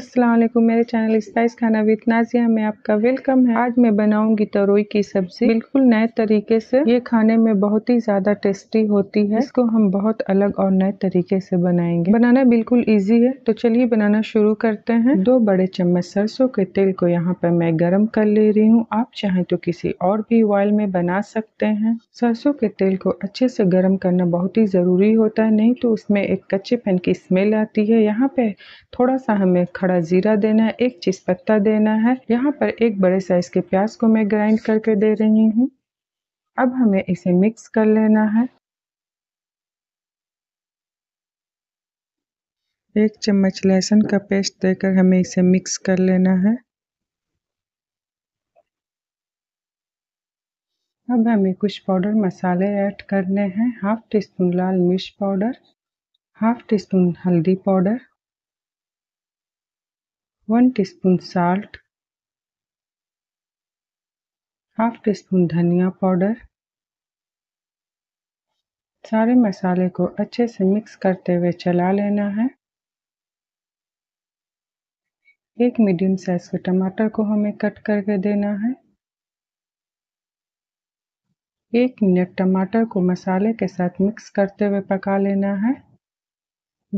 असलम मेरे channel spice Khana with Nazia में आपका वेलकम है आज मैं बनाऊंगी तरोई की सब्जी बिल्कुल नए तरीके से ये खाने में बहुत ही ज़्यादा टेस्टी होती है इसको हम बहुत अलग और नए तरीके से बनाएंगे बनाना बिल्कुल इजी है तो चलिए बनाना शुरू करते हैं दो बड़े चम्मच सरसों के तेल को यहाँ पर मैं गर्म कर ले रही हूँ आप चाहें तो किसी और भी ऑयल में बना सकते हैं सरसों के तेल को अच्छे से गर्म करना बहुत ही ज़रूरी होता है नहीं तो उसमें एक कच्चे पेन की स्मेल आती है यहाँ पे थोड़ा सा हमें खड़ा जीरा देना है एक चीज पत्ता देना है यहाँ पर एक बड़े साइज के प्याज को मैं ग्राइंड करके दे रही हूँ अब हमें इसे मिक्स कर लेना है एक चम्मच लहसुन का पेस्ट देकर हमें इसे मिक्स कर लेना है अब हमें कुछ पाउडर मसाले ऐड करने हैं हाफ टी स्पून लाल मिर्च पाउडर हाफ टी स्पून हल्दी powder one teaspoon salt half teaspoon धनिया पाउडर सारे मसाले को अच्छे से मिक्स करते हुए चला लेना है एक मीडियम साइज के टमाटर को हमें कट करके देना है एक मिनट टमाटर को मसाले के साथ मिक्स करते हुए पका लेना है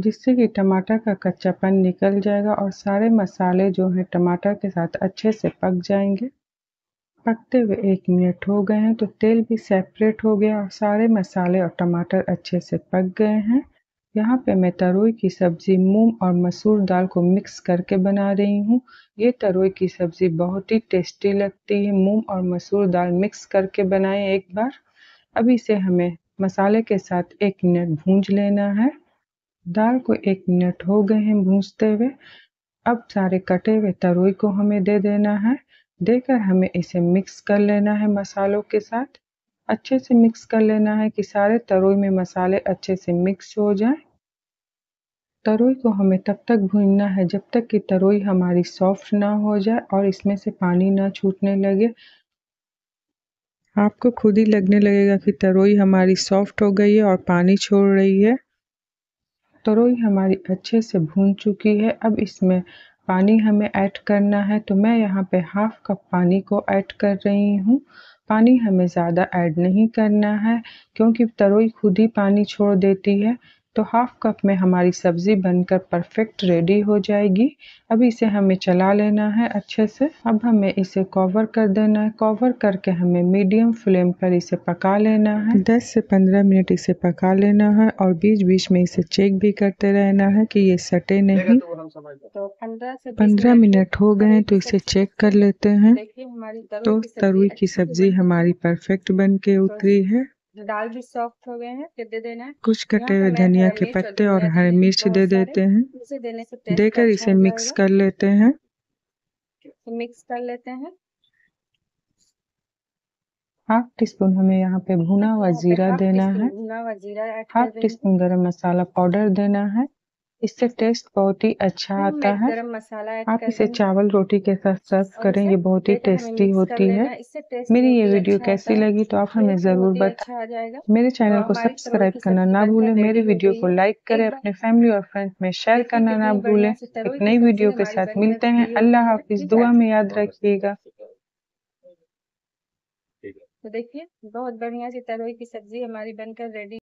जिससे कि टमाटर का कच्चापन निकल जाएगा और सारे मसाले जो हैं टमाटर के साथ अच्छे से पक जाएंगे पकते हुए एक मिनट हो गए हैं तो तेल भी सेपरेट हो गया और सारे मसाले और टमाटर अच्छे से पक गए हैं यहाँ पे मैं तरोई की सब्ज़ी मूंग और मसूर दाल को मिक्स करके बना रही हूँ ये तरोई की सब्ज़ी बहुत ही टेस्टी लगती है मूंग और मसूर दाल मिक्स करके बनाएं एक बार अब इसे हमें मसाले के साथ एक मिनट भूंज लेना है दाल को एक मिनट हो गए हैं भूंजते हुए अब सारे कटे हुए तरोई को हमें दे देना है देकर हमें इसे मिक्स कर लेना है मसालों के साथ अच्छे से मिक्स कर लेना है कि सारे तरोई में मसाले अच्छे से मिक्स हो जाए तरोई को हमें तब तक भूनना है जब तक कि तरोई हमारी सॉफ्ट ना हो जाए और इसमें से पानी ना छूटने लगे आपको खुद ही लगने लगेगा कि तरोई हमारी सॉफ्ट हो गई है और पानी छोड़ रही है तरोई हमारी अच्छे से भून चुकी है अब इसमें पानी हमें ऐड करना है तो मैं यहाँ पे हाफ़ कप पानी को ऐड कर रही हूँ पानी हमें ज़्यादा ऐड नहीं करना है क्योंकि तरोई खुद ही पानी छोड़ देती है तो हाफ़ कप में हमारी सब्ज़ी बनकर परफेक्ट रेडी हो जाएगी अब इसे हमें चला लेना है अच्छे से अब हमें इसे कवर कर देना है कवर करके हमें मीडियम फ्लेम पर इसे पका लेना है 10 से 15 मिनट इसे पका लेना है और बीच बीच में इसे चेक भी करते रहना है कि ये सटे नहीं तो, तो पंद्रह मिनट हो गए तो इसे चेक कर लेते हैं तो तरुई की सब्ज़ी हमारी परफेक्ट बन के तो उतरी है दाल भी सॉफ्ट हो गए हैं फिर दे देना है कुछ कटे हुए धनिया के पत्ते और हरी मिर्च दे देते हैं इसे देने से देकर इसे मिक्स अच्छा कर लेते हैं मिक्स कर लेते हैं हाफ टी स्पून हमें यहाँ पे भुना हुआ जीरा देना है भुना हुआ जीरा हाफ टी स्पून गरम मसाला पाउडर देना है इससे टेस्ट बहुत ही अच्छा आता है आप इसे चावल रोटी के साथ सर्व करें ये बहुत ही टेस्टी होती है मेरी ये वीडियो अच्छा कैसी लगी तो आप हमें ज़रूर बताएं अच्छा मेरे चैनल को सब्सक्राइब करना ना भूलें मेरी वीडियो को लाइक करें अपने फैमिली और फ्रेंड्स में शेयर करना ना भूलें एक नई वीडियो के साथ मिलते हैं अल्लाह हाफिज़ दुआ में याद रखिएगा तो देखिए बहुत बढ़िया सी तरह की सब्जी हमारी बनकर रेडी